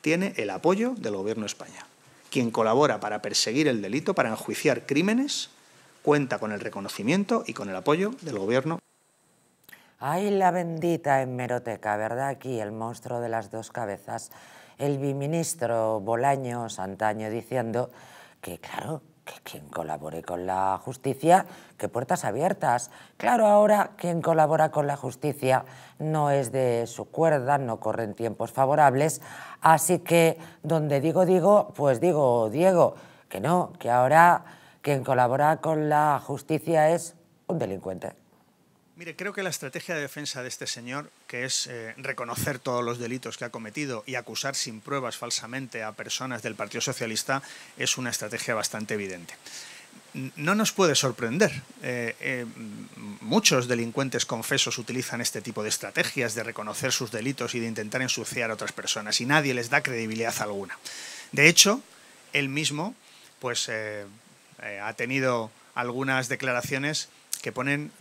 tiene el apoyo del Gobierno de España. Quien colabora para perseguir el delito, para enjuiciar crímenes, cuenta con el reconocimiento y con el apoyo del Gobierno. Ay, la bendita hemeroteca, ¿verdad? Aquí el monstruo de las dos cabezas. El biministro Bolaños antaño diciendo que, claro, que quien colabore con la justicia, que puertas abiertas. Claro, ahora quien colabora con la justicia no es de su cuerda, no corren tiempos favorables, así que donde digo digo, pues digo Diego, que no, que ahora quien colabora con la justicia es un delincuente. Mire, creo que la estrategia de defensa de este señor, que es eh, reconocer todos los delitos que ha cometido y acusar sin pruebas falsamente a personas del Partido Socialista, es una estrategia bastante evidente. No nos puede sorprender. Eh, eh, muchos delincuentes confesos utilizan este tipo de estrategias de reconocer sus delitos y de intentar ensuciar a otras personas y nadie les da credibilidad alguna. De hecho, él mismo pues, ha tenido algunas declaraciones que ponen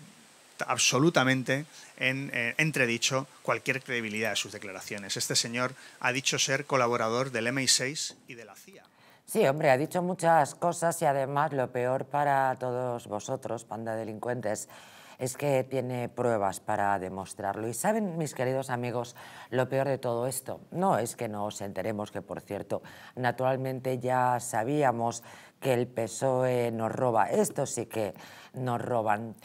absolutamente en eh, entredicho cualquier credibilidad de sus declaraciones. Este señor ha dicho ser colaborador del MI6 y de la CIA. Sí, hombre, ha dicho muchas cosas y además lo peor para todos vosotros, panda delincuentes, es que tiene pruebas para demostrarlo. Y saben, mis queridos amigos, lo peor de todo esto no es que nos enteremos, que por cierto, naturalmente ya sabíamos que el PSOE nos roba. Esto sí que nos roban.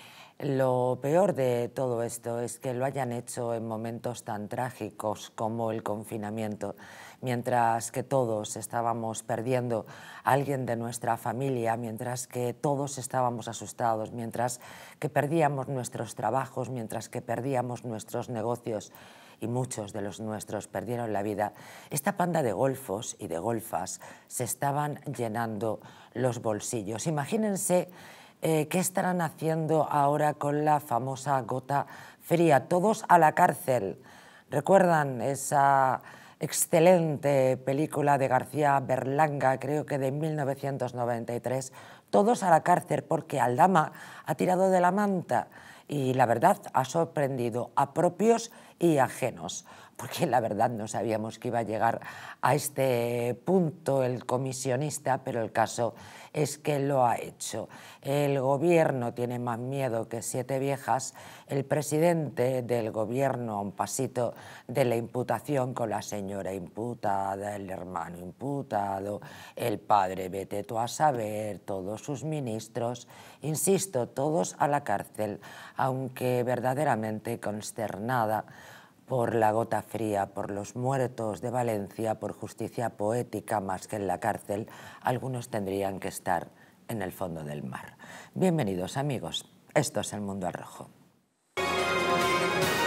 Lo peor de todo esto es que lo hayan hecho en momentos tan trágicos como el confinamiento, mientras que todos estábamos perdiendo a alguien de nuestra familia, mientras que todos estábamos asustados, mientras que perdíamos nuestros trabajos, mientras que perdíamos nuestros negocios y muchos de los nuestros perdieron la vida, esta panda de golfos y de golfas se estaban llenando los bolsillos. Imagínense eh, ¿qué estarán haciendo ahora con la famosa gota fría? Todos a la cárcel. ¿Recuerdan esa excelente película de García Berlanga, creo que de 1993? Todos a la cárcel porque Aldama ha tirado de la manta y la verdad ha sorprendido a propios y ajenos porque la verdad no sabíamos que iba a llegar a este punto el comisionista, pero el caso es que lo ha hecho. El gobierno tiene más miedo que siete viejas, el presidente del gobierno a un pasito de la imputación con la señora imputada, el hermano imputado, el padre vete a saber, todos sus ministros, insisto, todos a la cárcel, aunque verdaderamente consternada por la gota fría, por los muertos de Valencia, por justicia poética más que en la cárcel, algunos tendrían que estar en el fondo del mar. Bienvenidos amigos, esto es El Mundo arrojo. Rojo.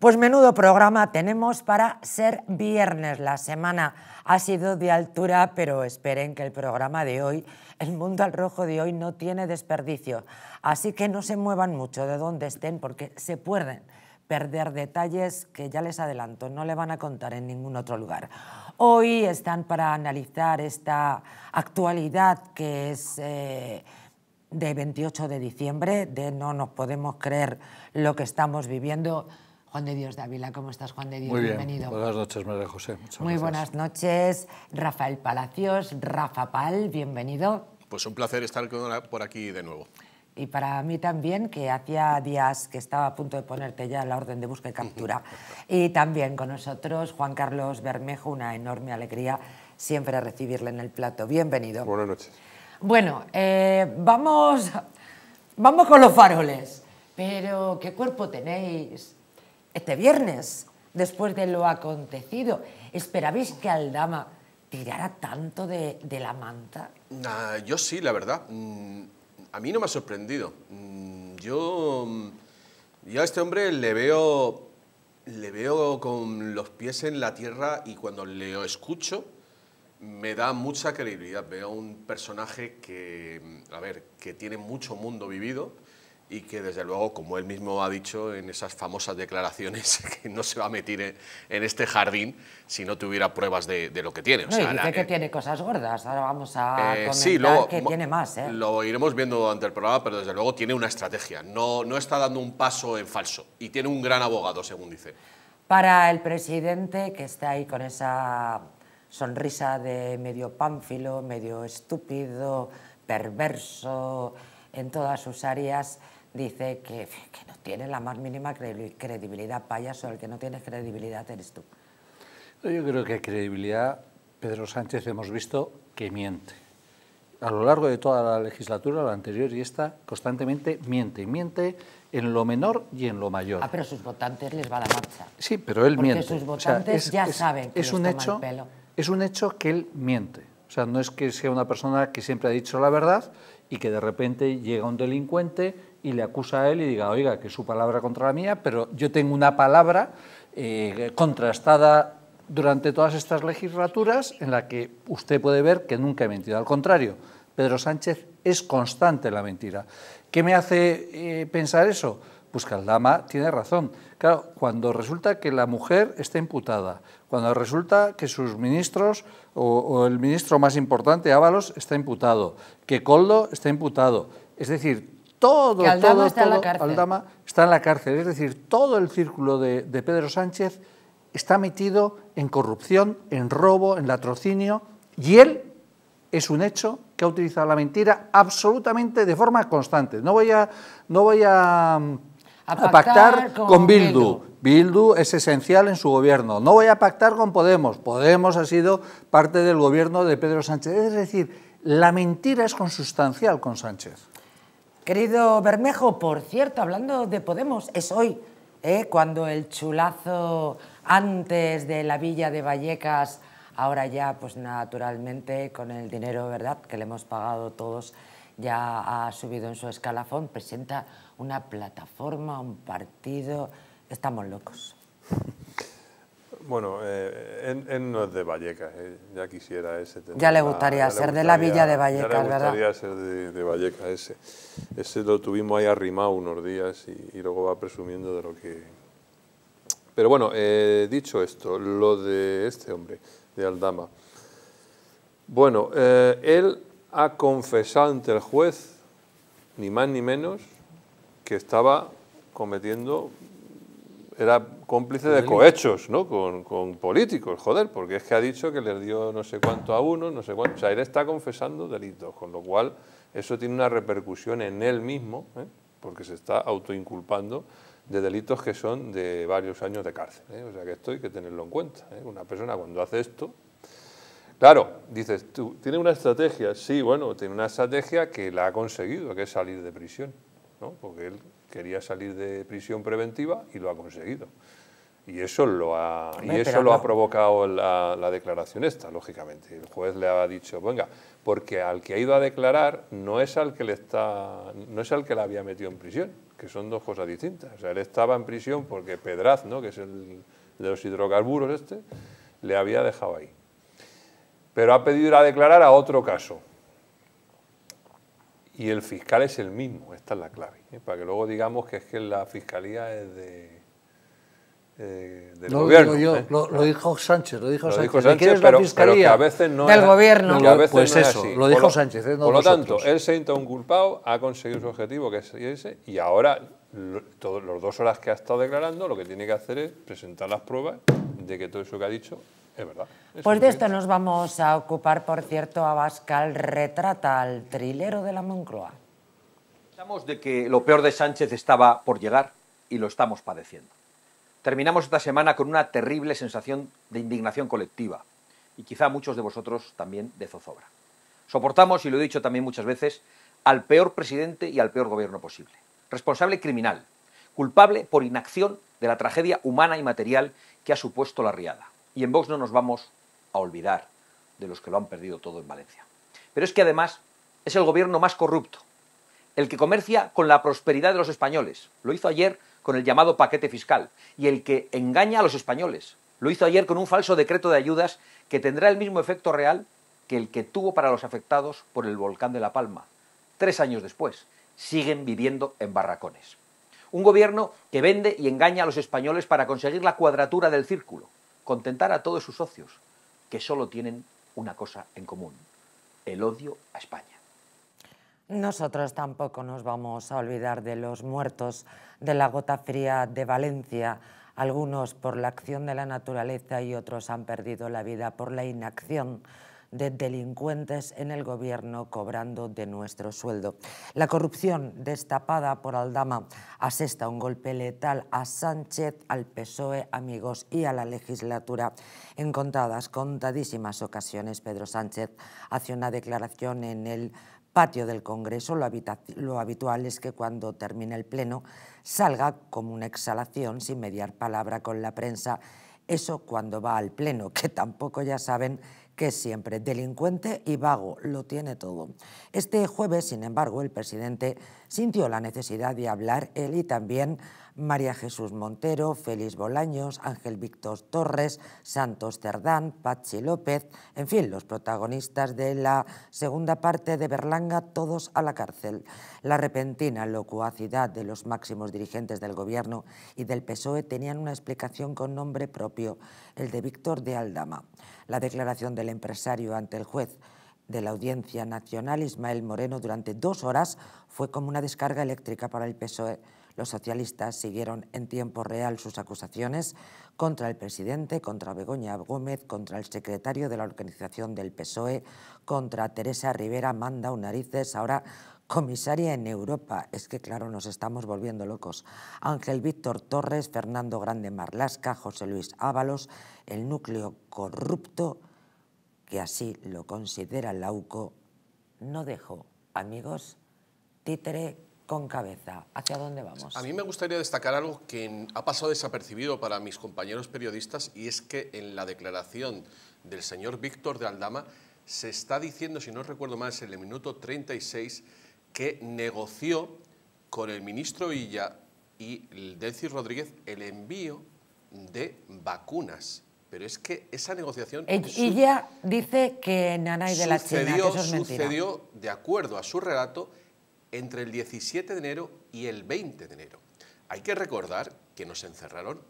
Pues menudo programa tenemos para ser viernes. La semana ha sido de altura, pero esperen que el programa de hoy, el mundo al rojo de hoy, no tiene desperdicio. Así que no se muevan mucho de donde estén porque se pueden perder detalles que ya les adelanto, no le van a contar en ningún otro lugar. Hoy están para analizar esta actualidad que es... Eh, de 28 de diciembre, de no nos podemos creer lo que estamos viviendo, Juan de Dios Ávila, ¿Cómo estás, Juan de Dios? Muy Bienvenido. Buenas noches, María José. Muchas Muy buenas noches, Rafael Palacios, Rafa Pal, bienvenido. Pues un placer estar por aquí de nuevo. Y para mí también, que hacía días que estaba a punto de ponerte ya la orden de búsqueda y captura. y también con nosotros Juan Carlos Bermejo, una enorme alegría siempre recibirle en el plato. Bienvenido. Buenas noches. Bueno, eh, vamos, vamos con los faroles. Pero, ¿qué cuerpo tenéis? este viernes, después de lo acontecido. ¿Esperabais que Aldama tirara tanto de, la manta? Nah, yo sí, la verdad. Mm, a mí no me ha sorprendido. Mm, yo, mm, ya a este hombre le veo, le veo con los pies en la tierra y cuando le escucho me da mucha credibilidad. Veo un personaje que, a ver, que tiene mucho mundo vivido y que desde luego, como él mismo ha dicho en esas famosas declaraciones, que no se va a meter en, este jardín si no tuviera pruebas de, lo que tiene. dice que eh, tiene cosas gordas, ahora vamos a eh, comentar que tiene más. ¿eh? Lo iremos viendo durante el programa, pero desde luego tiene una estrategia, no, no está dando un paso en falso y tiene un gran abogado, según dice. Para el presidente, que está ahí con esa sonrisa de medio pánfilo, medio estúpido, perverso en todas sus áreas, dice que, no tiene la más mínima credibilidad, payaso, el que no tienes credibilidad eres tú. Yo creo que credibilidad, Pedro Sánchez hemos visto que miente. A lo largo de toda la legislatura, la anterior y esta, constantemente miente, miente en lo menor y en lo mayor. Ah, pero sus votantes les va la marcha. Sí, pero él Porque miente. sus votantes ya saben que es un hecho, Es un hecho que él miente. O sea, no es que sea una persona que siempre ha dicho la verdad y que de repente llega un delincuente y le acusa a él y diga, oiga, que es su palabra contra la mía, pero yo tengo una palabra eh, contrastada durante todas estas legislaturas en la que usted puede ver que nunca he mentido. Al contrario, Pedro Sánchez es constante en la mentira. ¿Qué me hace eh, pensar eso? Pues que Aldama tiene razón. Claro, cuando resulta que la mujer está imputada, cuando resulta que sus ministros o, o el ministro más importante, Ábalos, está imputado, que Coldo está imputado. Es decir, todo, todo, está en la cárcel. Aldama está en la cárcel. Es decir, todo el círculo de, Pedro Sánchez está metido en corrupción, en robo, en latrocinio, y él es un hecho que ha utilizado la mentira absolutamente de forma constante. No voy a, no voy a, mm, pactar, con, Bildu. Bildu es esencial en su gobierno. No voy a pactar con Podemos. Podemos ha sido parte del gobierno de Pedro Sánchez. Es decir, la mentira es consustancial con Sánchez. Querido Bermejo, por cierto, hablando de Podemos, es hoy ¿eh? cuando el chulazo antes de la villa de Vallecas, ahora ya pues naturalmente con el dinero ¿verdad? que le hemos pagado todos, ya ha subido en su escalafón, presenta una plataforma, un partido. Estamos locos. Bueno, él, eh, no es de Vallecas, eh, ya quisiera ese. ya le gustaría ser de la villa de Vallecas, ¿verdad? Ya le gustaría ser de, Vallecas ese. Ese lo tuvimos ahí arrimado unos días y, luego va presumiendo de lo que... Pero bueno, eh, dicho esto, lo de este hombre, de Aldama. Bueno, eh, él ha confesado ante el juez, ni más ni menos, que estaba cometiendo era cómplice de cohechos, ¿no? Con, con, políticos, joder, porque es que ha dicho que les dio no sé cuánto a uno, no sé cuánto. O sea, él está confesando delitos, con lo cual eso tiene una repercusión en él mismo, ¿eh? porque se está autoinculpando de delitos que son de varios años de cárcel. ¿eh? O sea, que esto hay que tenerlo en cuenta. ¿eh? Una persona cuando hace esto, Claro, dices tú, tiene una estrategia, sí, bueno, tiene una estrategia que la ha conseguido, que es salir de prisión, ¿no? Porque él quería salir de prisión preventiva y lo ha conseguido. Y eso lo ha, y eso lo ha provocado la, declaración esta, lógicamente. El juez le ha dicho, venga, porque al que ha ido a declarar no es al que le está, no es al que la había metido en prisión, que son dos cosas distintas. O sea, él estaba en prisión porque Pedraz, ¿no? que es el de los hidrocarburos este, le había dejado ahí. Pero ha pedido ir a declarar a otro caso, y el fiscal es el mismo, esta es la clave, ¿eh? para que luego digamos que es que la fiscalía es de... Eh, del gobierno. ¿eh? lo, dijo Sánchez, lo dijo Sánchez. Sánchez pero, que a veces no del gobierno. pues eso, lo dijo Sánchez. por lo tanto, él se un culpado, ha conseguido su objetivo, que es ese, y ahora, todos los dos horas que ha estado declarando, lo que tiene que hacer es presentar las pruebas de que todo eso que ha dicho pues de esto nos vamos a ocupar, por cierto, a Abascal retrata al trilero de la Moncloa. Pensamos de que lo peor de Sánchez estaba por llegar y lo estamos padeciendo. Terminamos esta semana con una terrible sensación de indignación colectiva y quizá muchos de vosotros también de zozobra. Soportamos, y lo he dicho también muchas veces, al peor presidente y al peor gobierno posible. Responsable criminal, culpable por inacción de la tragedia humana y material que ha supuesto la riada. Y en Vox no nos vamos a olvidar de los que lo han perdido todo en Valencia. Pero es que además es el gobierno más corrupto, el que comercia con la prosperidad de los españoles. Lo hizo ayer con el llamado paquete fiscal y el que engaña a los españoles. Lo hizo ayer con un falso decreto de ayudas que tendrá el mismo efecto real que el que tuvo para los afectados por el volcán de La Palma. Tres años después, siguen viviendo en barracones. Un gobierno que vende y engaña a los españoles para conseguir la cuadratura del círculo, contentar a todos sus socios, que solo tienen una cosa en común, el odio a España. Nosotros tampoco nos vamos a olvidar de los muertos de la gota fría de Valencia. Algunos por la acción de la naturaleza y otros han perdido la vida por la inacción de delincuentes en el gobierno cobrando de nuestro sueldo. La corrupción destapada por Aldama asesta un golpe letal a Sánchez, al PSOE, amigos y a la legislatura. En contadas, contadísimas ocasiones, Pedro Sánchez hace una declaración en el patio del Congreso, lo, lo, habitual es que cuando termine el Pleno salga como una exhalación sin mediar palabra con la prensa. Eso cuando va al Pleno, que tampoco ya saben que siempre, delincuente y vago, lo tiene todo. Este jueves, sin embargo, el presidente sintió la necesidad de hablar él y también María Jesús Montero, Félix Bolaños, Ángel Víctor Torres, Santos Cerdán, Pachi López, en fin, los protagonistas de la segunda parte de Berlanga, todos a la cárcel. La repentina locuacidad de los máximos dirigentes del Gobierno y del PSOE tenían una explicación con nombre propio, el de Víctor de Aldama la declaración del empresario ante el juez de la Audiencia Nacional, Ismael Moreno, durante dos horas fue como una descarga eléctrica para el PSOE. Los socialistas siguieron en tiempo real sus acusaciones contra el presidente, contra Begoña Gómez, contra el secretario de la organización del PSOE, contra Teresa Rivera, Manda Unarices, ahora comisaria en Europa. Es que, claro, nos estamos volviendo locos. Ángel Víctor Torres, Fernando Grande Marlasca, José Luis Ábalos, el núcleo corrupto, que así lo considera Lauco, no dejó, amigos, títere con cabeza. ¿Hacia dónde vamos? A mí me gustaría destacar algo que ha pasado desapercibido para mis compañeros periodistas y es que en la declaración del señor Víctor de Aldama se está diciendo, si no recuerdo mal, en el minuto 36, que negoció con el ministro Illa y Delcy Rodríguez el envío de vacunas. Pero es que esa negociación... Eh, Illa dice que Nanay de la Sucedió, de acuerdo a su relato, entre el 17 de enero y el 20 de enero. Hay que recordar que nos encerraron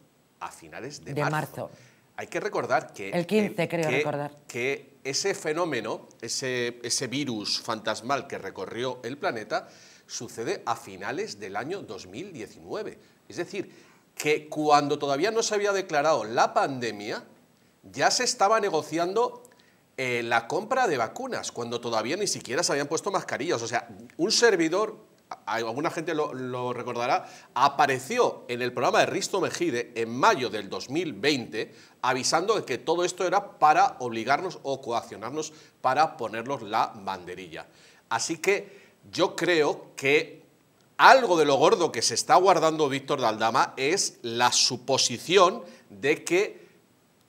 a finales de, marzo hay que recordar que... Que ese fenómeno, ese, ese virus fantasmal que recorrió el planeta, sucede a finales del año 2019. Es decir, que cuando todavía no se había declarado la pandemia, ya se estaba negociando eh, la compra de vacunas, cuando todavía ni siquiera se habían puesto mascarillas. O sea, un servidor alguna gente lo, recordará, apareció en el programa de Risto Mejide en mayo del 2020 avisando de que todo esto era para obligarnos o coaccionarnos para ponernos la banderilla. Así que yo creo que algo de lo gordo que se está guardando Víctor Daldama es la suposición de que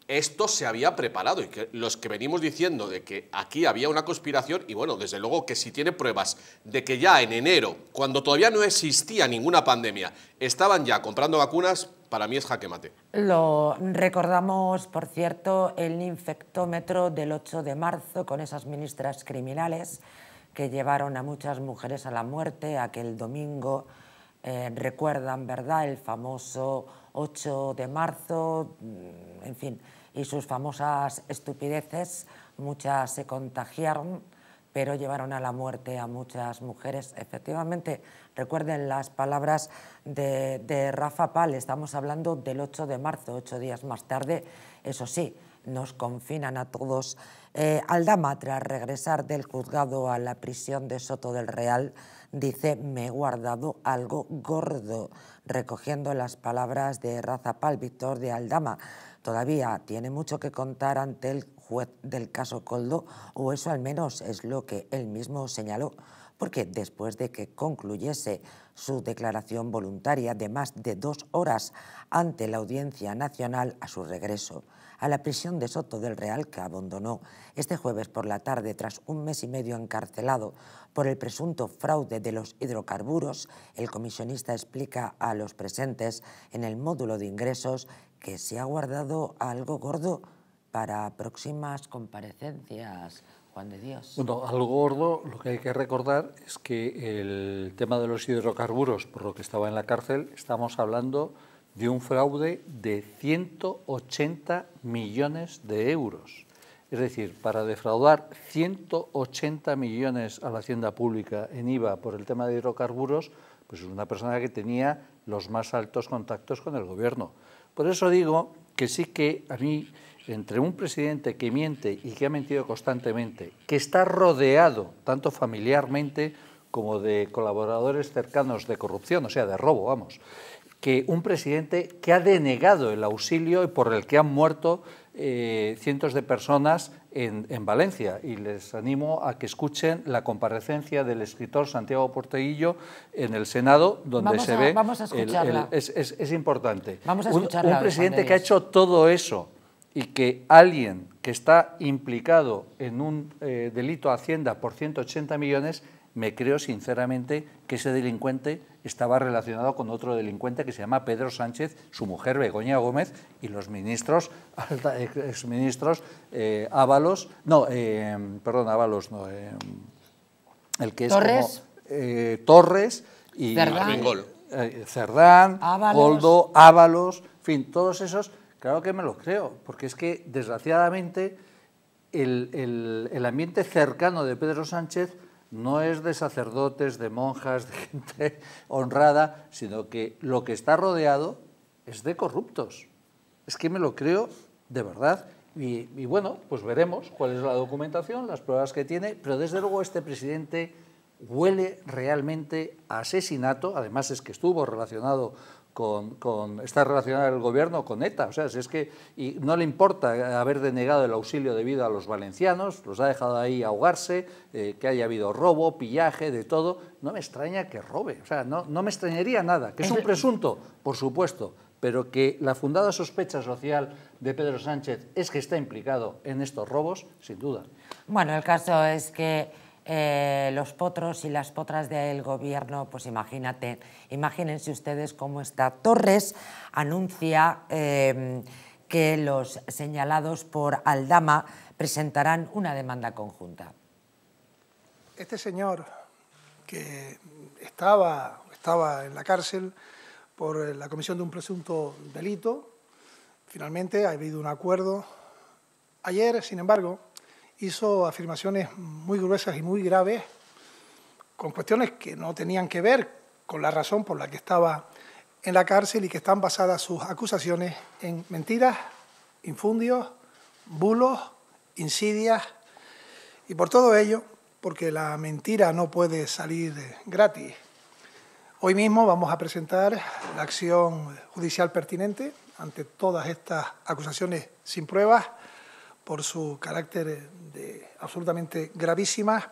esto se había preparado y que los que venimos diciendo de que aquí había una conspiración y bueno, desde luego que si tiene pruebas de que ya en enero, cuando todavía no existía ninguna pandemia, estaban ya comprando vacunas, para mí es jaque mate. Lo recordamos, por cierto, el infectómetro del 8 de marzo con esas ministras criminales que llevaron a muchas mujeres a la muerte aquel domingo. Eh, recuerdan, ¿verdad?, el famoso 8 de marzo, mm, en fin, y sus famosas estupideces, muchas se contagiaron, pero llevaron a la muerte a muchas mujeres. Efectivamente, recuerden las palabras de, de Rafa Pal, estamos hablando del 8 de marzo, ocho días más tarde, eso sí, nos confinan a todos eh, Aldama, tras regresar del juzgado a la prisión de Soto del Real, dice, me he guardado algo gordo, recogiendo las palabras de Razapal Víctor de Aldama. Todavía tiene mucho que contar ante el juez del caso Coldo, o eso al menos es lo que él mismo señaló, porque después de que concluyese su declaración voluntaria de más de dos horas ante la Audiencia Nacional a su regreso, a la prisión de Soto del Real, que abandonó este jueves por la tarde tras un mes y medio encarcelado por el presunto fraude de los hidrocarburos, el comisionista explica a los presentes en el módulo de ingresos que se ha guardado algo gordo para próximas comparecencias. Juan de Dios. Bueno, algo gordo, lo que hay que recordar es que el tema de los hidrocarburos, por lo que estaba en la cárcel, estamos hablando de un fraude de 180 millones de euros. Es decir, para defraudar 180 millones a la hacienda pública en IVA por el tema de hidrocarburos, pues es una persona que tenía los más altos contactos con el gobierno. Por eso digo que sí que a mí, entre un presidente que miente y que ha mentido constantemente, que está rodeado tanto familiarmente como de colaboradores cercanos de corrupción, o sea, de robo, vamos, que un presidente que ha denegado el auxilio y por el que han muerto eh, cientos de personas en, Valencia. Y les animo a que escuchen la comparecencia del escritor Santiago Porteguillo en el Senado, donde se ve... Vamos a escucharla. es, importante. Vamos a escucharla. Un, presidente que ha hecho todo eso y que alguien que está implicado en un eh, delito a Hacienda por 180 millones, me creo sinceramente que ese delincuente estaba relacionado con otro delincuente que se llama Pedro Sánchez, su mujer Begoña Gómez y los ministros, exministros eh, Ábalos, no, eh, perdón, Ábalos, no, eh, el que es Torres, eh, Torres y Cerdán, Cerdán Goldo, Ábalos, en fin, todos esos, claro que me lo creo, porque es que desgraciadamente el ambiente cercano de Pedro Sánchez no es de sacerdotes, de monjas, de gente honrada, sino que lo que está rodeado es de corruptos. Es que me lo creo de verdad. Y, bueno, pues veremos cuál es la documentación, las pruebas que tiene, pero desde luego este presidente huele realmente a asesinato, además es que estuvo relacionado con, está relacionado el gobierno con ETA. O sea, si es que y no le importa haber denegado el auxilio debido a los valencianos, los ha dejado ahí ahogarse, eh, que haya habido robo, pillaje, de todo. No me extraña que robe, o sea, no, no me extrañaría nada. Que es un presunto, por supuesto, pero que la fundada sospecha social de Pedro Sánchez es que está implicado en estos robos, sin duda. Bueno, el caso es que eh, los potros y las potras del gobierno, pues imagínate, imagínense ustedes cómo está. Torres anuncia em, que los señalados por Aldama presentarán una demanda conjunta. Este señor que estaba, estaba en la cárcel por la comisión de un presunto delito, finalmente ha habido un acuerdo. Ayer, sin embargo, hizo afirmaciones muy gruesas y muy graves con cuestiones que no tenían que ver con la razón por la que estaba en la cárcel y que están basadas sus acusaciones en mentiras, infundios, bulos, insidias. Y por todo ello, porque la mentira no puede salir gratis, hoy mismo vamos a presentar la acción judicial pertinente ante todas estas acusaciones sin pruebas por su carácter absolutamente gravísimas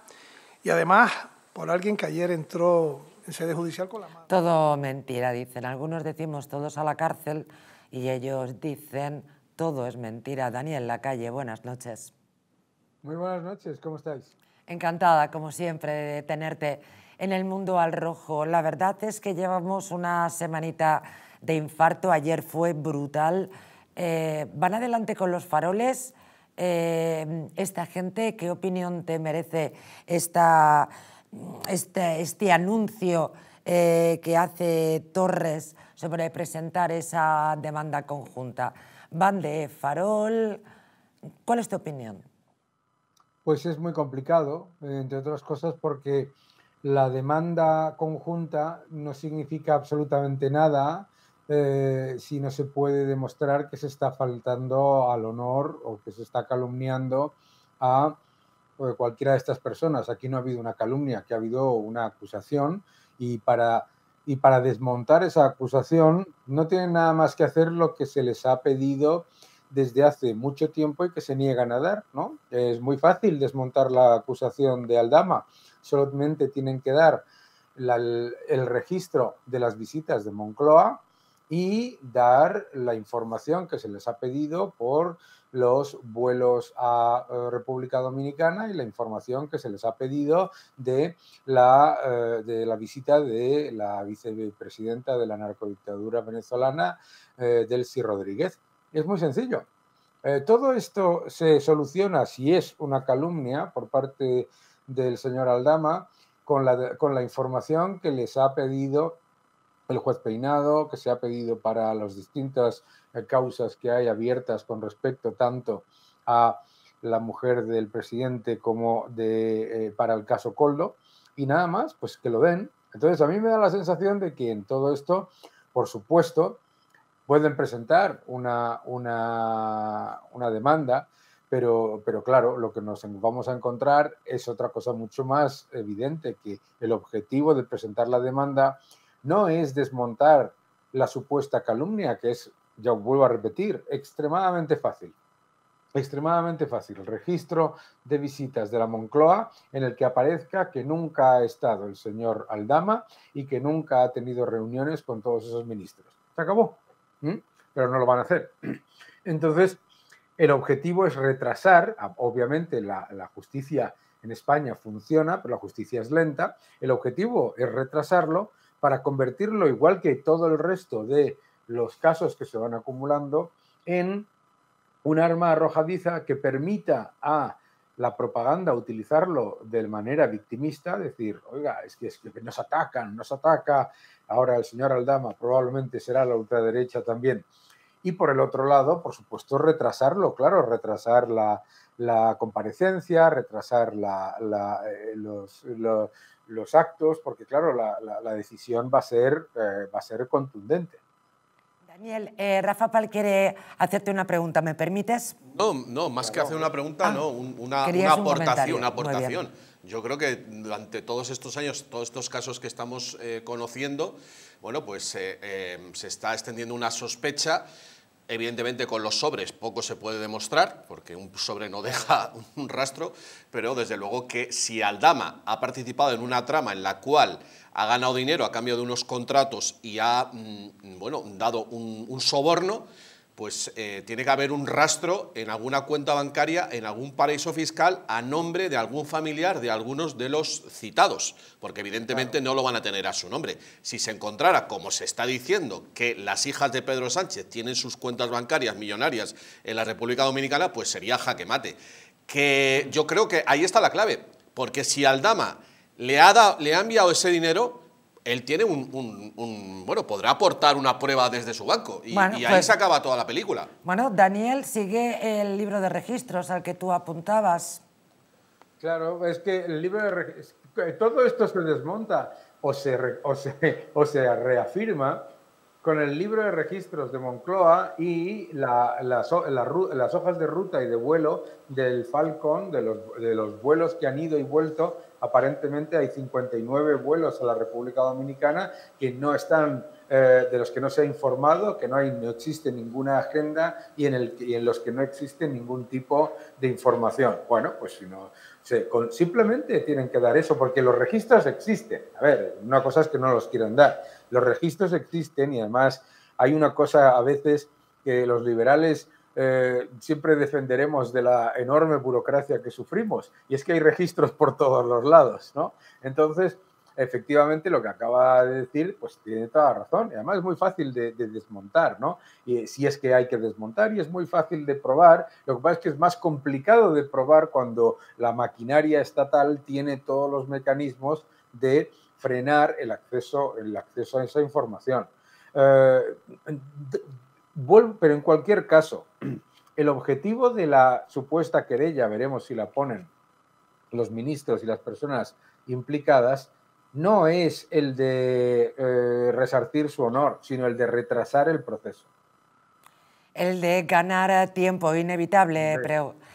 y además por alguien que ayer entró en sede judicial con la mano. Todo mentira, dicen. Algunos decimos todos a la cárcel y ellos dicen todo es mentira. Daniel calle buenas noches. Muy buenas noches, ¿cómo estáis? Encantada, como siempre, de tenerte en el mundo al rojo. La verdad es que llevamos una semanita de infarto, ayer fue brutal. Eh, ¿Van adelante con los faroles? Em, esta gente? ¿Qué opinión te merece este, este, anuncio eh, que hace Torres sobre presentar esa demanda conjunta? ¿Van de farol? ¿Cuál es tu opinión? Pues es muy complicado, entre otras cosas porque la demanda conjunta no significa absolutamente nada eh, si no se puede demostrar que se está faltando al honor o que se está calumniando a eh, cualquiera de estas personas. Aquí no ha habido una calumnia, que ha habido una acusación y para, y para desmontar esa acusación no tienen nada más que hacer lo que se les ha pedido desde hace mucho tiempo y que se niegan a dar, ¿no? Es muy fácil desmontar la acusación de Aldama, solamente tienen que dar el registro de las visitas de Moncloa y dar la información que se les ha pedido por los vuelos a eh, República Dominicana y la información que se les ha pedido de la, eh, de la visita de la vicepresidenta de la narcodictadura venezolana, eh, Delcy Rodríguez. Es muy sencillo. todo esto se soluciona si es una calumnia por parte del señor Aldama con la, con la información que les ha pedido el juez peinado que se ha pedido para las distintas eh, causas que hay abiertas con respecto tanto a la mujer del presidente como de, eh, para el caso Coldo y nada más, pues que lo den. Entonces a mí me da la sensación de que en todo esto, por supuesto, pueden presentar una, una, una demanda, pero, pero claro, lo que nos vamos a encontrar es otra cosa mucho más evidente, que el objetivo de presentar la demanda no es desmontar la supuesta calumnia, que es, ya vuelvo a repetir, extremadamente fácil. Extremadamente fácil. El registro de visitas de la Moncloa en el que aparezca que nunca ha estado el señor Aldama y que nunca ha tenido reuniones con todos esos ministros. Se acabó. Pero no lo van a hacer. Entonces, el objetivo es retrasar, obviamente la justicia en España funciona, pero la justicia es lenta. El objetivo es retrasarlo para convertirlo, igual que todo el resto de los casos que se van acumulando, en un arma arrojadiza que permita a la propaganda utilizarlo de manera victimista, decir, oiga, es que, es que nos atacan, nos ataca, ahora el señor Aldama probablemente será la ultraderecha también. Y por el otro lado, por supuesto, retrasarlo, claro, retrasar la, la comparecencia, retrasar la, eh, los, los, actos, porque claro, la, la decisión va a ser, eh, va a ser contundente. Daniel, eh, Rafa Pal quiere hacerte una pregunta, ¿me permites? No, no, más que hacer una pregunta, ah, no, una, una, aportación. una aportación. Yo creo que durante todos estos años, todos estos casos que estamos conociendo, bueno, pues se está extendiendo una sospecha Evidentemente con los sobres poco se puede demostrar, porque un sobre no deja un rastro, pero desde luego que si Aldama ha participado en una trama en la cual ha ganado dinero a cambio de unos contratos y ha mm, bueno, dado un, un soborno, pues eh, tiene que haber un rastro en alguna cuenta bancaria, en algún paraíso fiscal, a nombre de algún familiar de algunos de los citados, porque evidentemente no lo van a tener a su nombre. Si se encontrara, como se está diciendo, que las hijas de Pedro Sánchez tienen sus cuentas bancarias millonarias en la República Dominicana, pues sería jaque mate. Que yo creo que ahí está la clave, porque si Aldama le le ha enviado ese dinero, él tiene un, bueno, podrá aportar una prueba desde su banco y, ahí pues se acaba toda la película. Bueno, Daniel, sigue el libro de registros al que tú apuntabas. Claro, es que el libro de todo esto se desmonta o se, o, se, reafirma con el libro de registros de Moncloa y las, hojas de ruta y de vuelo del Falcon, de los, de los vuelos que han ido y vuelto aparentemente hay 59 vuelos a la República Dominicana que no están, eh, de los que no se ha informado, que no, hay, no existe ninguna agenda y en, el, en los que no existe ningún tipo de información. Bueno, pues si no, simplemente tienen que dar eso porque los registros existen. A ver, una cosa es que no los quieran dar. Los registros existen y además hay una cosa a veces que los liberales eh, siempre defenderemos de la enorme burocracia que sufrimos. Y es que hay registros por todos los lados, ¿no? Entonces, efectivamente, lo que acaba de decir, pues tiene toda la razón. Y además es muy fácil de, desmontar, ¿no? Y si es que hay que desmontar y es muy fácil de probar. Lo que pasa es que es más complicado de probar cuando la maquinaria estatal tiene todos los mecanismos de frenar el acceso, el acceso a esa información. Eh, pero en cualquier caso, el objetivo de la supuesta querella, veremos si la ponen los ministros y las personas implicadas, no es el de eh, resartir su honor, sino el de retrasar el proceso. El de ganar tiempo, inevitable,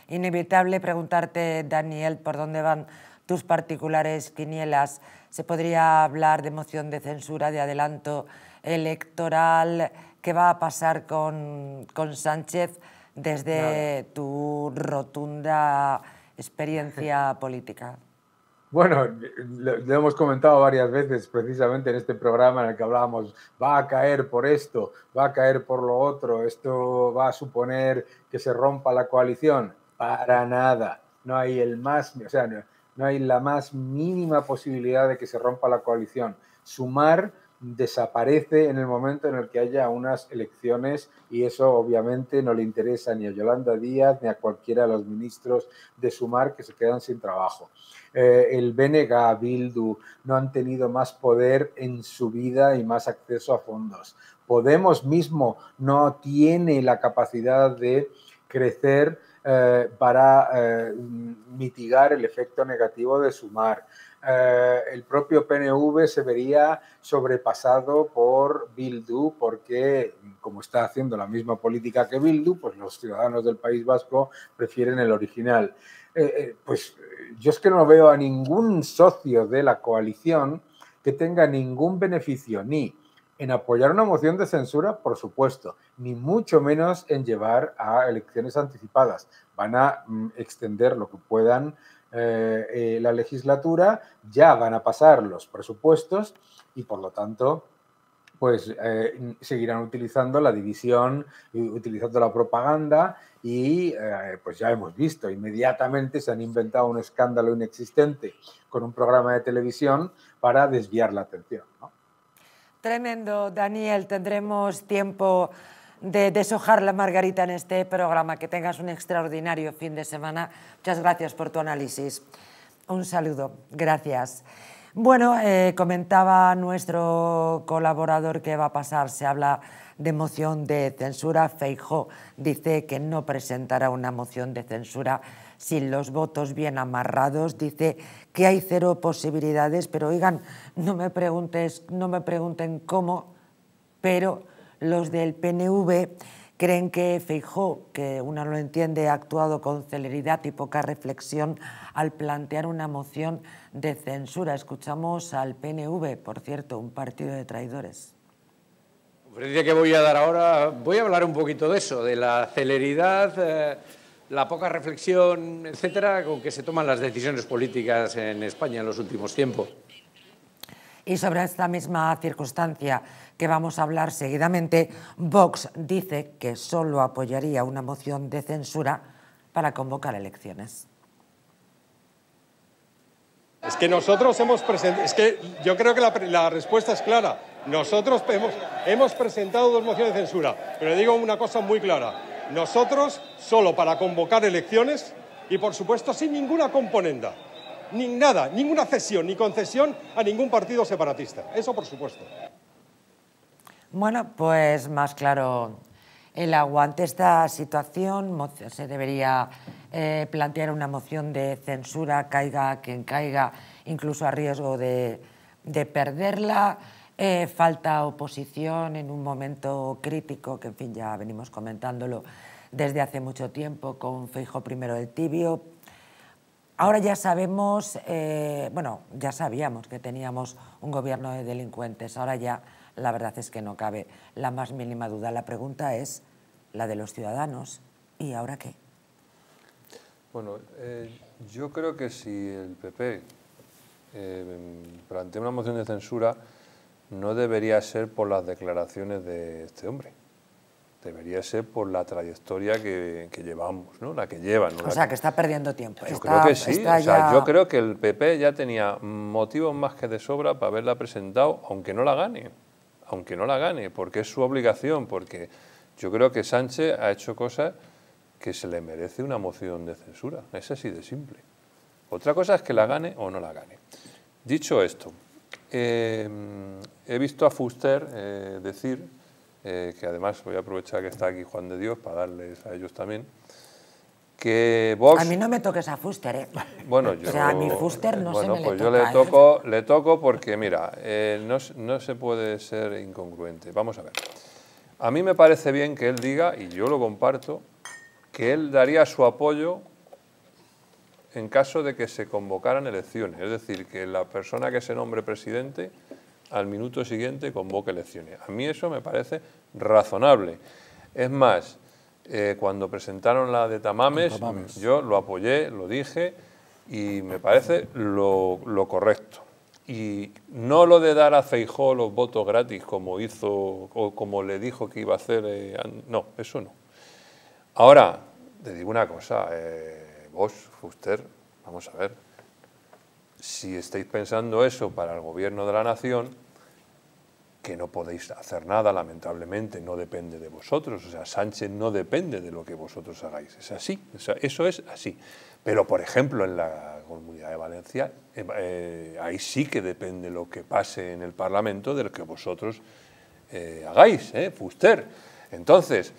inevitable preguntarte, Daniel, por dónde van tus particulares quinielas. ¿Se podría hablar de moción de censura, de adelanto electoral? qué va a pasar con, Sánchez desde tu rotunda experiencia política. Bueno, lo, hemos comentado varias veces precisamente en este programa en el que hablábamos, va a caer por esto, va a caer por lo otro, esto va a suponer que se rompa la coalición. Para nada, no hay el más, no hay la más mínima posibilidad de que se rompa la coalición. Sumar desaparece en el momento en el que haya unas elecciones y eso obviamente no le interesa ni a Yolanda Díaz ni a cualquiera de los ministros de Sumar que se quedan sin trabajo. Eh, el BNG, Bildu, no han tenido más poder en su vida y más acceso a fondos. Podemos mismo no tiene la capacidad de crecer eh, para eh, mitigar el efecto negativo de sumar. Eh, el propio PNV se vería sobrepasado por Bildu porque, como está haciendo la misma política que Bildu, pues los ciudadanos del País Vasco prefieren el original. pues yo es que no veo a ningún socio de la coalición que tenga ningún beneficio ni en apoyar una moción de censura, por supuesto, ni mucho menos en llevar a elecciones anticipadas. Van a mm, extender lo que puedan eh, eh, la legislatura, ya van a pasar los presupuestos y por lo tanto pues eh, seguirán utilizando la división, utilizando la propaganda y pues ya hemos visto, inmediatamente se han inventado un escándalo inexistente con un programa de televisión para desviar la atención. ¿no? Tremendo, Daniel. Tendremos tiempo de deshojar la margarita en este programa. Que tengas un extraordinario fin de semana. Muchas gracias por tu análisis. Un saludo. Gracias. Bueno, eh, comentaba nuestro colaborador que va a pasar. Se habla de moción de censura. Feijo dice que no presentará una moción de censura sin los votos bien amarrados. Dice que hay cero posibilidades, pero oigan, no me, preguntes, no me pregunten cómo, pero los del PNV creen que Feijó, que uno lo entiende, ha actuado con celeridad y poca reflexión al plantear una moción de censura. Escuchamos al PNV, por cierto, un partido de traidores conferencia que voy a dar ahora, voy a hablar un poquito de eso, de la celeridad eh, la poca reflexión, etcétera, con que se toman las decisiones políticas en España en los últimos tiempos. Y sobre esta misma circunstancia que vamos a hablar seguidamente, Vox dice que solo apoyaría una moción de censura para convocar elecciones. Es que nosotros hemos presentado, es que yo creo que la, respuesta es clara. Nosotros hemos, hemos presentado dos mociones de censura, pero le digo una cosa muy clara. Nosotros solo para convocar elecciones y, por supuesto, sin ninguna componenda, ni nada, ninguna cesión ni concesión a ningún partido separatista. Eso, por supuesto. Bueno, pues más claro el aguante esta situación se debería eh, plantear una moción de censura, caiga quien caiga, incluso a riesgo de perderla. Eh, falta oposición en un momento crítico, que en fin ya venimos comentándolo desde hace mucho tiempo con Feijo primero del Tibio. Ahora ya sabemos, eh, bueno, ya sabíamos que teníamos un gobierno de delincuentes, ahora ya la verdad es que no cabe la más mínima duda. La pregunta es la de los ciudadanos, ¿y ahora qué? Bueno, eh, yo creo que si el PP plantea una moción de censura, no debería ser por las declaraciones de este hombre. Debería ser por la trayectoria que, llevamos, ¿no? la que llevan. O sea, que está perdiendo tiempo. Yo creo que sí. Yo creo que el PP ya tenía motivos más que de sobra para haberla presentado, aunque no la gane. Aunque no la gane, porque es su obligación, porque yo creo que Sánchez ha hecho cosas que se le merece una moción de censura. Es así de simple. Otra cosa es que la gane o no la gane. Dicho esto, Em, he visto a Fuster eh, decir, eh, que además voy a aprovechar que está aquí Juan de Dios para darles a ellos también, que Vox... A mí no me toques a Fuster, ¿eh? Bueno, yo... O a mí Fuster no se me pues le yo le ¿eh? toco, le toco porque, mira, no, no, se puede ser incongruente. Vamos a ver. A mí me parece bien que él diga, y yo lo comparto, que él daría su apoyo en caso de que se convocaran elecciones, es decir, que la persona que se nombre presidente al minuto siguiente convoque elecciones. A mí eso me parece razonable. Es más, eh, cuando presentaron la de Tamames, yo lo apoyé, lo dije y me parece lo, correcto. Y no lo de dar a Feijó los votos gratis como hizo o como le dijo que iba a hacer, eh, no, eso no. Ahora, te digo una cosa, eh, vos, Fuster, vamos a ver, si estáis pensando eso para el gobierno de la nación, que no podéis hacer nada, lamentablemente, no depende de vosotros. O sea, Sánchez no depende de lo que vosotros hagáis. Es así, eso es así. Pero, por ejemplo, en la Comunidad de Valencia, eh, eh, ahí sí que depende lo que pase en el Parlamento de lo que vosotros eh, hagáis, Fuster. Entonces,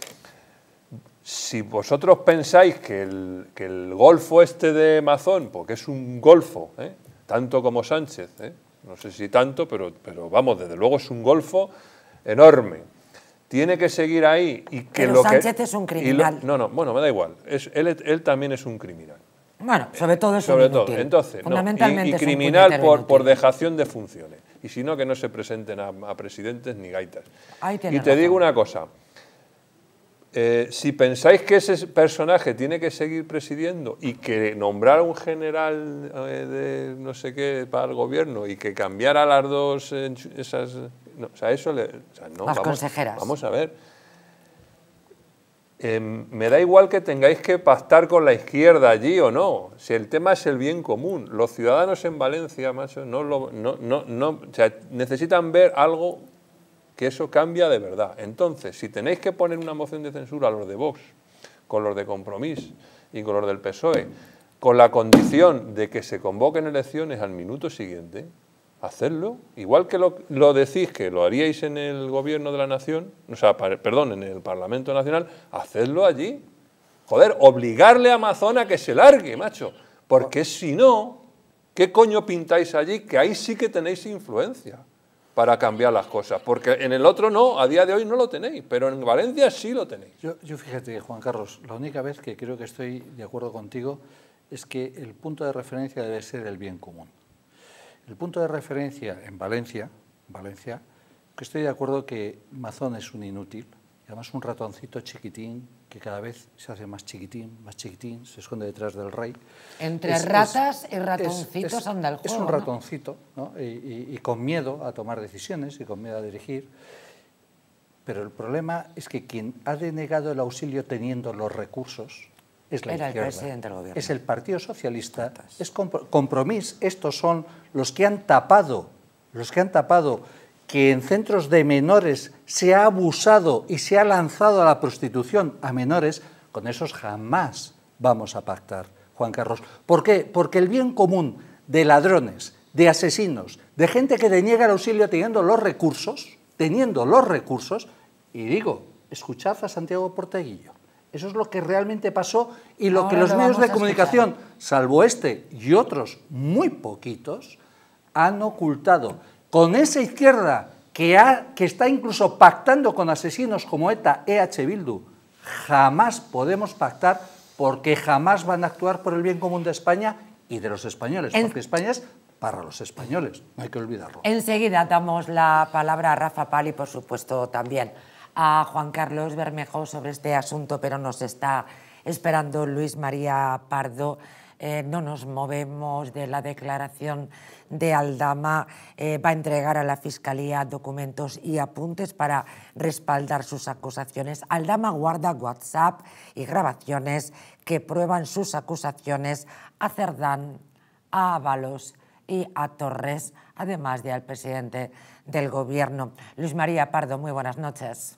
si vosotros pensáis que el, golfo este de Mazón, porque es un golfo, ¿eh? tanto como Sánchez, ¿eh? no sé si tanto, pero, pero vamos, desde luego es un golfo enorme. Tiene que seguir ahí y que lo Sánchez es un criminal. no, no, bueno, me da igual. Es, él, también es un criminal. Bueno, sobre todo es sobre todo. Entonces, y, criminal por, por, dejación de funciones. Y si no, que no se presenten a, presidentes ni gaitas. y te digo una cosa. Eh, si pensáis que ese personaje tiene que seguir presidiendo y que nombrara un general eh, de no sé qué para el gobierno y que cambiara las dos, eh, esas... No, eso las consejeras. Vamos a ver. me da igual que tengáis que pactar con la izquierda allí o no. Si el tema es el bien común. Los ciudadanos en Valencia, macho, no, lo, necesitan ver algo que eso cambia de verdad. Entonces, si tenéis que poner una moción de censura a los de Vox, con los de Compromís y con los del PSOE, con la condición de que se convoquen elecciones al minuto siguiente, hacerlo, igual que lo, decís que lo haríais en el gobierno de la nación, o sea, perdón, en el Parlamento Nacional, hacedlo allí. Joder, obligarle a Amazon a que se largue, macho, porque si no, ¿qué coño pintáis allí? Que ahí sí que tenéis influencia para cambiar las cosas. Porque en el otro no, a día de hoy no lo tenéis, pero en Valencia sí lo tenéis. Yo, yo fíjate, Juan Carlos, la única vez que creo que estoy de acuerdo contigo es que el punto de referencia debe ser el bien común. El punto de referencia en Valencia, Valencia, que estoy de acuerdo que Mazón es un inútil, además un ratoncito chiquitín que cada vez se hace más chiquitín, más chiquitín, se esconde detrás del rey. Entre ratas y ratoncitos anda el juego. Es un ratoncito, Y, con miedo a tomar decisiones y con miedo a dirigir. Pero el problema es que quien ha denegado el auxilio teniendo los recursos es la Era izquierda. El presidente del gobierno. Es el Partido Socialista, es compromiso. estos son los que han tapado, los que han tapado que en centros de menores se ha abusado y se ha lanzado a la prostitución a menores, con esos jamás vamos a pactar, Juan Carlos. ¿Por qué? Porque el bien común de ladrones, de asesinos, de gente que deniega el auxilio teniendo los recursos, teniendo los recursos, y digo, escuchad a Santiago Porteguillo. Eso es lo que realmente pasó y lo que los medios de comunicación, salvo este y otros muy poquitos, han ocultado con esa izquierda que, está incluso pactando con asesinos como ETA, EH Bildu, jamás podemos pactar porque jamás van a actuar por el bien común de España y de los españoles, porque España es para los españoles, no hay que olvidarlo. Enseguida damos la palabra a Rafa Pali, por supuesto también a Juan Carlos Bermejo sobre este asunto, pero nos está esperando Luis María Pardo. Eh, no nos movemos de la declaración de Aldama, eh, va a entregar a la Fiscalía documentos y apuntes para respaldar sus acusaciones. Aldama guarda WhatsApp y grabaciones que prueban sus acusaciones a Cerdán, a Ábalos y a Torres, además de al presidente del Gobierno. Luis María Pardo, muy buenas noches.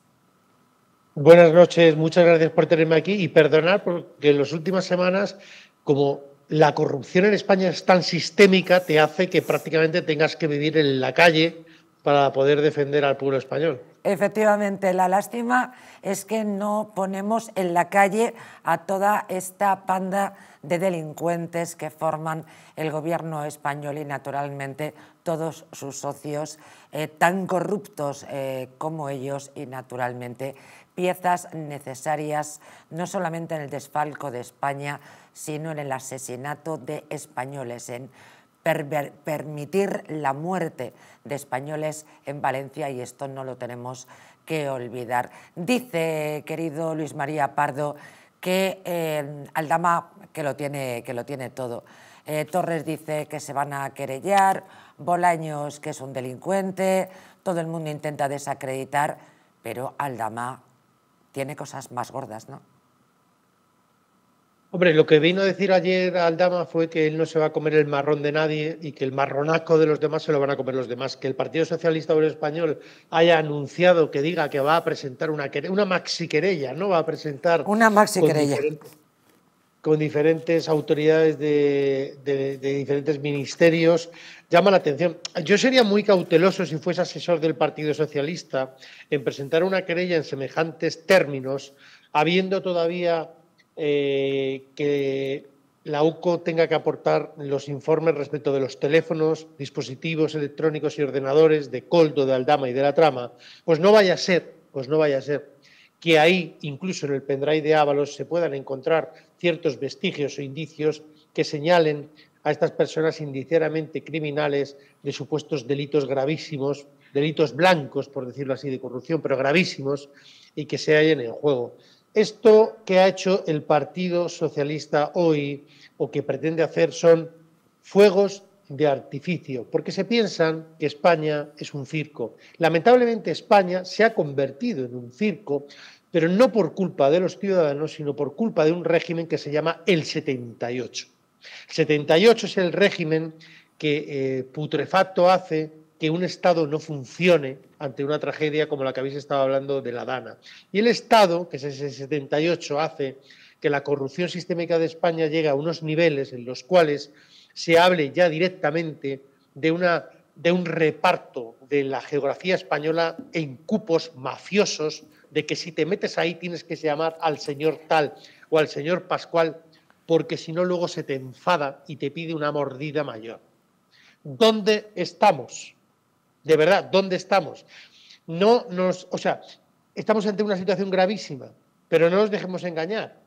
Buenas noches, muchas gracias por tenerme aquí y perdonar porque en las últimas semanas, como la corrupción en España es tan sistémica, te hace que prácticamente tengas que vivir en la calle para poder defender al pueblo español. Efectivamente, la lástima es que no ponemos en la calle a toda esta panda de delincuentes que forman el gobierno español y naturalmente todos sus socios eh, tan corruptos eh, como ellos y naturalmente piezas necesarias no solamente en el desfalco de España, sino en el asesinato de españoles, en permitir la muerte de españoles en Valencia y esto no lo tenemos que olvidar. Dice, querido Luis María Pardo, que eh, Aldama, que lo tiene, que lo tiene todo, eh, Torres dice que se van a querellar, Bolaños que es un delincuente, todo el mundo intenta desacreditar, pero Aldama tiene cosas más gordas, ¿no? Hombre, lo que vino a decir ayer Aldama fue que él no se va a comer el marrón de nadie y que el marronaco de los demás se lo van a comer los demás. Que el Partido Socialista Obrero Español haya anunciado que diga que va a presentar una, una maxi querella, ¿no? Va a presentar. Una maxi querella. Con, diferentes, autoridades de, de, de diferentes ministerios, llama la atención. Yo sería muy cauteloso si fuese asesor del Partido Socialista en presentar una querella en semejantes términos, habiendo todavía eh, que la UCO tenga que aportar los informes respecto de los teléfonos, dispositivos electrónicos y ordenadores de Coldo, de Aldama y de la trama, pues no vaya a ser, pues no vaya a ser que ahí, incluso en el pendrive de Ábalos, se puedan encontrar ciertos vestigios o indicios que señalen a estas personas indiciariamente criminales de supuestos delitos gravísimos, delitos blancos, por decirlo así, de corrupción, pero gravísimos, y que se hallen en juego. Esto que ha hecho el Partido Socialista hoy o que pretende hacer son fuegos de artificio, porque se piensan que España es un circo. Lamentablemente España se ha convertido en un circo, pero no por culpa de los ciudadanos, sino por culpa de un régimen que se llama el 78. El 78 es el régimen que eh, putrefacto hace que un Estado no funcione ante una tragedia como la que habéis estado hablando de la Dana. Y el Estado, que es ese 78, hace que la corrupción sistémica de España llegue a unos niveles en los cuales se hable ya directamente de, una, de un reparto de la geografía española en cupos mafiosos, de que si te metes ahí tienes que llamar al señor tal o al señor Pascual, porque si no luego se te enfada y te pide una mordida mayor. ¿Dónde estamos? de verdad, ¿dónde estamos? No nos, o sea, estamos ante una situación gravísima, pero no nos dejemos engañar.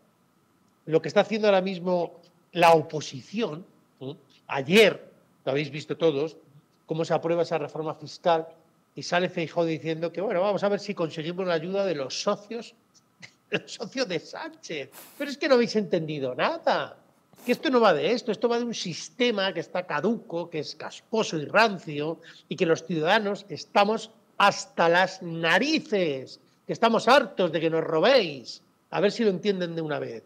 Lo que está haciendo ahora mismo la oposición, ¿eh? ayer, lo habéis visto todos, cómo se aprueba esa reforma fiscal y sale Feijóo diciendo que, bueno, vamos a ver si conseguimos la ayuda de los socios, de los socios de Sánchez. Pero es que no habéis entendido nada que esto no va de esto, esto va de un sistema que está caduco, que es casposo y rancio, y que los ciudadanos estamos hasta las narices, que estamos hartos de que nos robéis, a ver si lo entienden de una vez.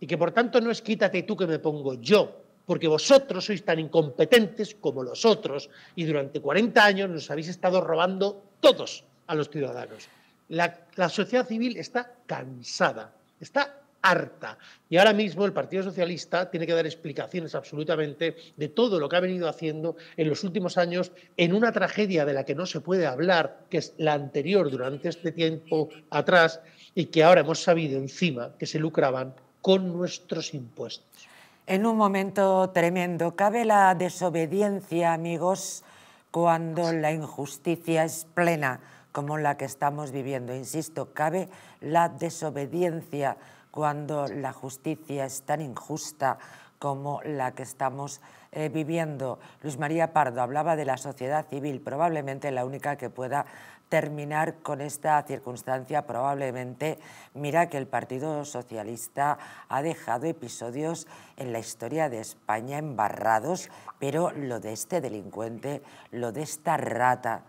Y que por tanto no es quítate tú que me pongo yo, porque vosotros sois tan incompetentes como los otros y durante 40 años nos habéis estado robando todos a los ciudadanos. La, la sociedad civil está cansada, está harta. Y ahora mismo el Partido Socialista tiene que dar explicaciones absolutamente de todo lo que ha venido haciendo en los últimos años en una tragedia de la que no se puede hablar, que es la anterior durante este tiempo atrás y que ahora hemos sabido encima que se lucraban con nuestros impuestos. En un momento tremendo, cabe la desobediencia, amigos, cuando la injusticia es plena, como la que estamos viviendo. Insisto, cabe la desobediencia cuando la justicia es tan injusta como la que estamos eh, viviendo. Luis María Pardo hablaba de la sociedad civil, probablemente la única que pueda terminar con esta circunstancia, probablemente, mira que el Partido Socialista ha dejado episodios en la historia de España embarrados, pero lo de este delincuente, lo de esta rata,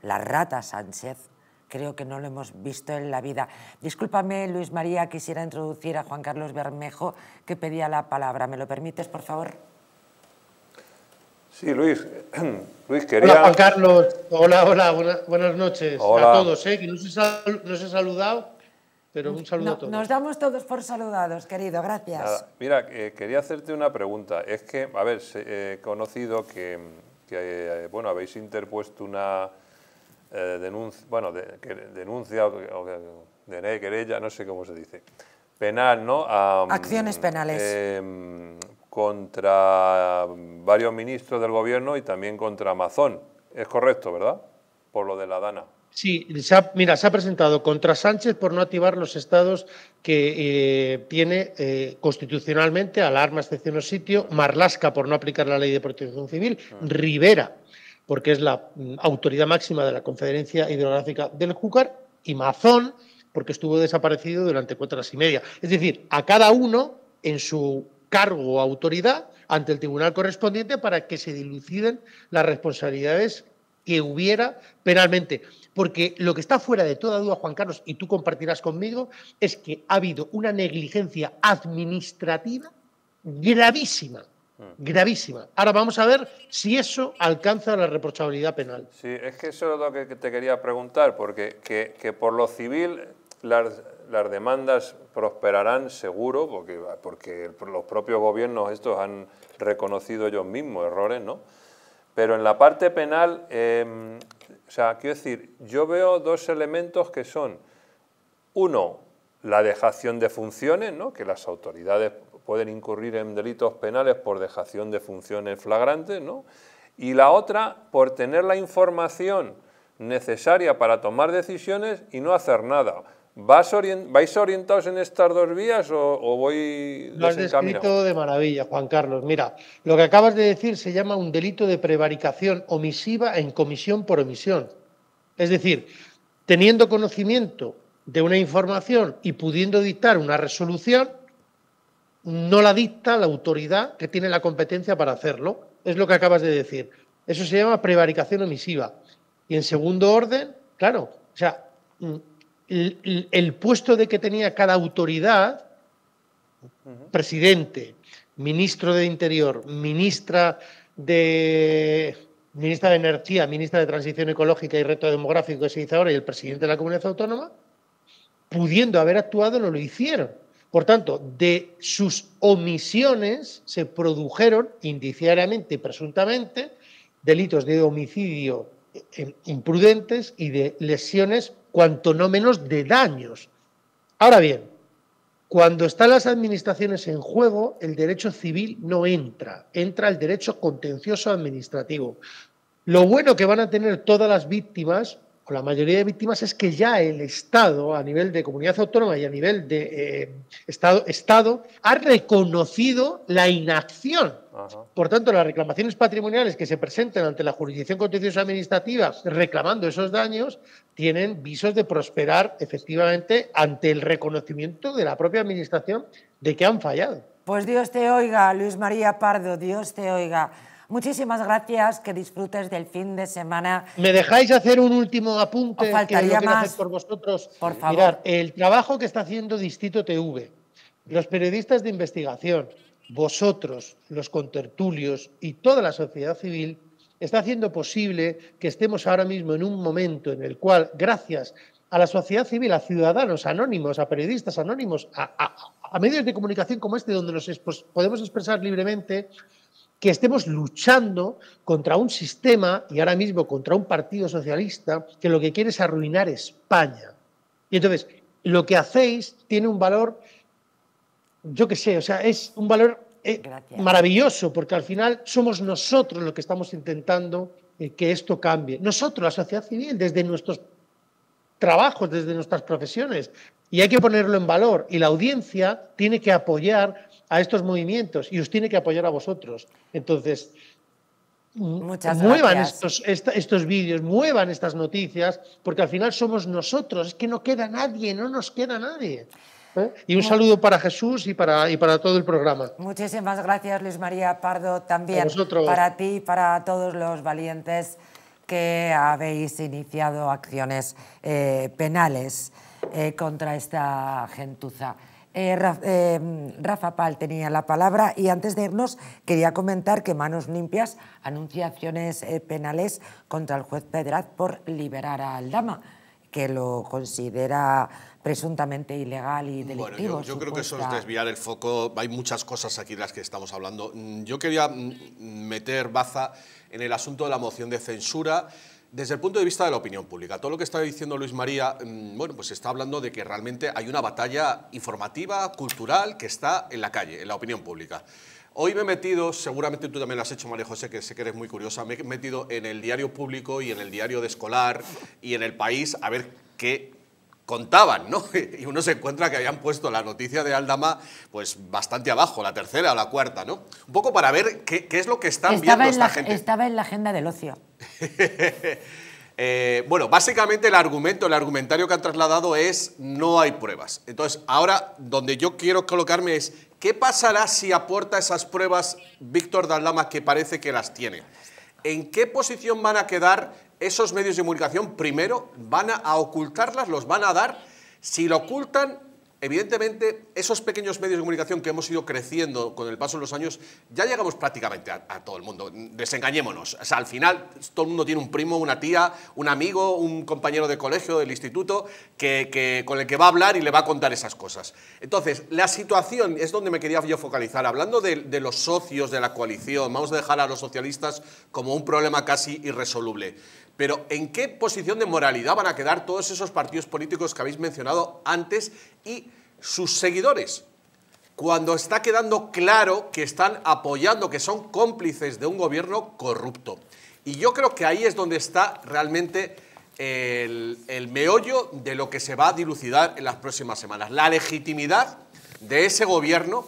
la rata Sánchez, creo que no lo hemos visto en la vida. Discúlpame, Luis María, quisiera introducir a Juan Carlos Bermejo, que pedía la palabra. ¿Me lo permites, por favor? Sí, Luis. Luis quería... Juan Carlos. Hola, hola. Buenas, noches a todos. ¿eh? Que no se he saludado, pero un saludo a todos. Nos damos todos por saludados, querido. Gracias. Mira, eh, quería hacerte una pregunta. Es que, a ver, eh, he conocido que, que bueno, habéis interpuesto una eh, denuncia, bueno, denuncia o, de querella, no sé cómo se dice, penal, ¿no? Acciones penales. Em, contra varios ministros del gobierno y también contra Amazon. Es correcto, ¿verdad? Por lo de la Dana. Sí, mira, se ha presentado contra Sánchez por no activar los estados que eh, tiene eh, constitucionalmente alarma, excepción o sitio, Marlasca por no aplicar la ley de protección civil, ah. Rivera porque es la mm, autoridad máxima de la Conferencia Hidrográfica del Júcar, y Mazón, porque estuvo desaparecido durante cuatro horas y media. Es decir, a cada uno en su cargo o autoridad ante el tribunal correspondiente para que se diluciden las responsabilidades que hubiera penalmente. Porque lo que está fuera de toda duda, Juan Carlos, y tú compartirás conmigo, es que ha habido una negligencia administrativa gravísima gravísima. Ahora vamos a ver si eso alcanza la reprochabilidad penal. Sí, es que eso es lo que te quería preguntar, porque que, por lo civil las, demandas prosperarán seguro, porque, porque los propios gobiernos estos han reconocido ellos mismos errores, ¿no? Pero en la parte penal, em, o sea, quiero decir, yo veo dos elementos que son, uno, la dejación de funciones, ¿no? que las autoridades pueden incurrir en delitos penales por dejación de funciones flagrantes, ¿no? y la otra por tener la información necesaria para tomar decisiones y no hacer nada. ¿Vais orientados en estas dos vías o, o voy Lo has descrito de maravilla, Juan Carlos. Mira, lo que acabas de decir se llama un delito de prevaricación omisiva en comisión por omisión. Es decir, teniendo conocimiento de una información y pudiendo dictar una resolución, no la dicta la autoridad que tiene la competencia para hacerlo. Es lo que acabas de decir. Eso se llama prevaricación omisiva. Y en segundo orden, claro, o sea, mm, el, puesto de que tenía cada autoridad, presidente, ministro de Interior, ministra de ministra de Energía, ministra de Transición Ecológica y Reto Demográfico que se dice ahora, y el presidente de la comunidad autónoma, pudiendo haber actuado, no lo hicieron. Por tanto, de sus omisiones se produjeron indiciariamente, y presuntamente, delitos de homicidio eh, imprudentes y de lesiones, cuanto no menos de daños. Ahora bien, cuando están las administraciones en juego, el derecho civil no entra, entra el derecho contencioso administrativo. Lo bueno que van a tener todas las víctimas la mayoría de víctimas es que ya el Estado, a nivel de comunidad autónoma y a nivel de eh, Estado, ha reconocido la inacción. Por tanto, las reclamaciones patrimoniales que se presenten ante la jurisdicción contenciosa administrativa reclamando esos daños tienen visos de prosperar efectivamente ante el reconocimiento de la propia Administración de que han fallado. Pues Dios te oiga, Luis María Pardo, Dios te oiga. Muchísimas gracias, que disfrutes del fin de semana. ¿Me dejáis hacer un último apunte faltaría más. por vosotros? Por favor. Mirad, el trabajo que está haciendo Distrito TV, los periodistas de investigación, vosotros, los contertulios y toda la sociedad civil, está haciendo posible que estemos ahora mismo en un momento en el cual, gracias a la sociedad civil, a ciudadanos anónimos, a periodistas anónimos, a, a medios de comunicación como este, donde nos podemos expresar libremente, que estemos luchando contra un sistema y ahora mismo contra un partido socialista que lo que quiere es arruinar España. Y entonces, lo que hacéis tiene un valor, yo qué sé, o sea, es un valor eh, maravilloso, porque al final somos nosotros los que estamos intentando eh, que esto cambie. Nosotros, la sociedad civil, desde nuestros trabajos, desde nuestras profesiones. Y hay que ponerlo en valor. Y la audiencia tiene que apoyar a estos movimientos y os tiene que apoyar a vosotros. Entonces, muevan estos, vídeos, muevan estas noticias, porque al final somos nosotros, es que no queda nadie, no nos queda nadie. ¿Eh? Y un saludo para Jesús y para, y para todo el programa. Muchísimas gracias, Luis María Pardo, también para ti y para todos los valientes que habéis iniciado acciones eh, penales eh, contra esta gentuza. Eh, eh, Rafa, Pal tenía la palabra y antes de irnos quería comentar que Manos Limpias anuncia acciones eh, penales contra el juez Pedraz por liberar a Aldama, que lo considera presuntamente ilegal y delictivo. Bueno, yo, yo creo que eso es desviar el foco. Hay muchas cosas aquí de las que estamos hablando. Mm, yo quería mm, meter baza en el asunto de la moción de censura desde el punto de vista de la opinión pública, todo lo que está diciendo Luis María, mm, bueno, pues está hablando de que realmente hay una batalla informativa, cultural, que está en la calle, en la opinión pública. Hoy me he metido, seguramente tú también lo has hecho, María José, que sé que eres muy curiosa, me he metido en el diario público y en el diario de escolar y en el país a ver qué contaban, ¿no? Y uno se encuentra que habían puesto la noticia de Aldama pues bastante abajo, la tercera o la cuarta, ¿no? Un poco para ver qué, es lo que están viendo esta gente. Estaba en la agenda del ocio. Eh, bueno, básicamente el argumento, el argumentario que han trasladado es no hay pruebas. Entonces, ahora donde yo quiero colocarme es ¿qué pasará si aporta esas pruebas Víctor Aldama, que parece que las tiene? ¿En qué posición van a quedar esos medios de comunicación primero van a ocultarlas, los van a dar. Si lo ocultan, Evidentemente, esos pequeños medios de comunicación que hemos ido creciendo con el paso de los años, ya llegamos prácticamente a, todo el mundo. Desengañémonos. al final, todo el mundo tiene un primo, una tía, un amigo, un compañero de colegio, del instituto, que, con el que va a hablar y le va a contar esas cosas. Entonces, la situación es donde me quería yo focalizar. Hablando de los socios de la coalición, vamos a dejar a los socialistas como un problema casi irresoluble. Pero ¿en qué posición de moralidad van a quedar todos esos partidos políticos que habéis mencionado antes y sus seguidores? Cuando está quedando claro que están apoyando, que son cómplices de un gobierno corrupto. Y yo creo que ahí es donde está realmente el, meollo de lo que se va a dilucidar en las próximas semanas. La legitimidad de ese gobierno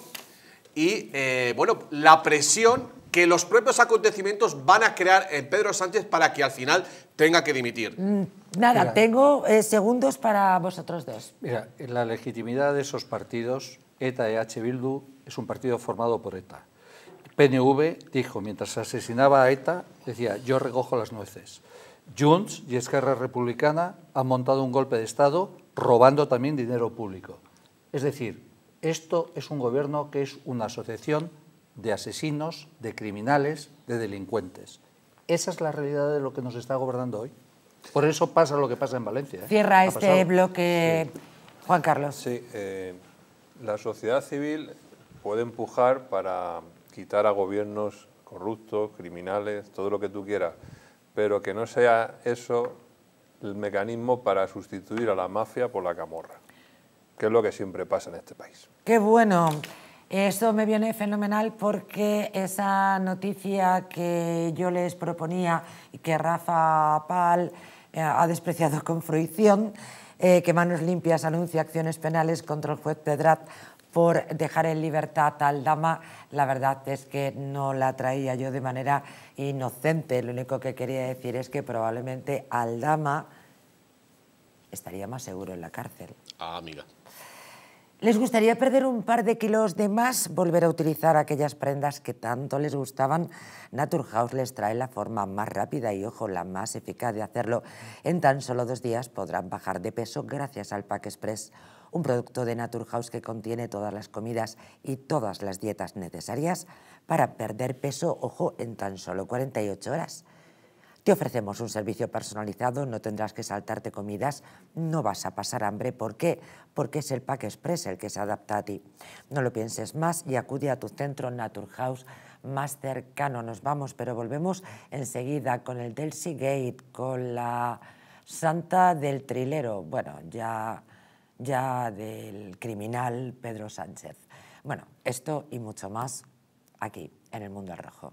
y, eh, bueno, la presión que los propios acontecimientos van a crear en Pedro Sánchez para que al final tenga que dimitir. Mm, nada, tengo eh, segundos para vosotros dos. Mira, la legitimidad de esos partidos, ETA EH Bildu es un partido formado por ETA. PNV dijo, mientras asesinaba a ETA, decía, yo recojo las nueces. Junts y Esquerra Republicana han montado un golpe de Estado robando también dinero público. Es decir, esto es un gobierno que es una asociación de asesinos, de criminales, de delincuentes. Esa es la realidad de lo que nos está gobernando hoy. Por eso pasa lo que pasa en Valencia. ¿eh? Cierra este bloque, Juan Carlos. Sí, eh, la sociedad civil puede empujar para quitar a gobiernos corruptos, criminales, todo lo que tú quieras, pero que no sea eso el mecanismo para sustituir a la mafia por la camorra, que es lo que siempre pasa en este país. Qué bueno. Eso me viene fenomenal porque esa noticia que yo les proponía y que Rafa Pal eh, ha despreciado con fruición, eh, que Manos Limpias anuncia acciones penales contra el juez Pedrat por dejar en libertad al dama, la verdad es que no la traía yo de manera inocente. Lo único que quería decir es que probablemente al dama estaría más seguro en la cárcel. Ah, amiga. ¿Les gustaría perder un par de kilos de más? Volver a utilizar aquellas prendas que tanto les gustaban. Naturhaus les trae la forma más rápida y, ojo, la más eficaz de hacerlo. En tan solo dos días podrán bajar de peso gracias al Pack Express, un producto de Naturhaus que contiene todas las comidas y todas las dietas necesarias para perder peso, ojo, en tan solo 48 horas. Te ofrecemos un servicio personalizado, no tendrás que saltarte comidas, no vas a pasar hambre. ¿Por qué? Porque es el Pack Express el que se adapta a ti. No lo pienses más y acude a tu centro Naturhaus más cercano. Nos vamos, pero volvemos enseguida con el Delcy Gate, con la Santa del Trilero, bueno, ya, ya del criminal Pedro Sánchez. Bueno, esto y mucho más aquí en el Mundo Rojo.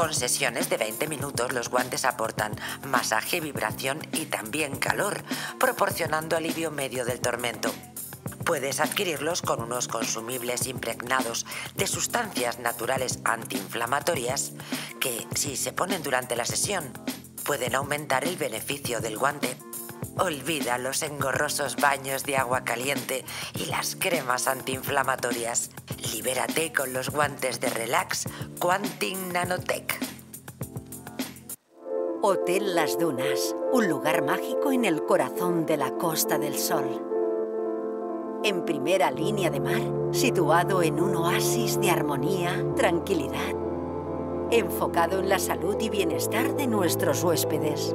Con sesiones de 20 minutos los guantes aportan masaje, vibración y también calor, proporcionando alivio medio del tormento. Puedes adquirirlos con unos consumibles impregnados de sustancias naturales antiinflamatorias que, si se ponen durante la sesión, pueden aumentar el beneficio del guante. Olvida los engorrosos baños de agua caliente y las cremas antiinflamatorias. Libérate con los guantes de relax Quantin Nanotech. Hotel Las Dunas, un lugar mágico en el corazón de la Costa del Sol. En primera línea de mar, situado en un oasis de armonía, tranquilidad, enfocado en la salud y bienestar de nuestros huéspedes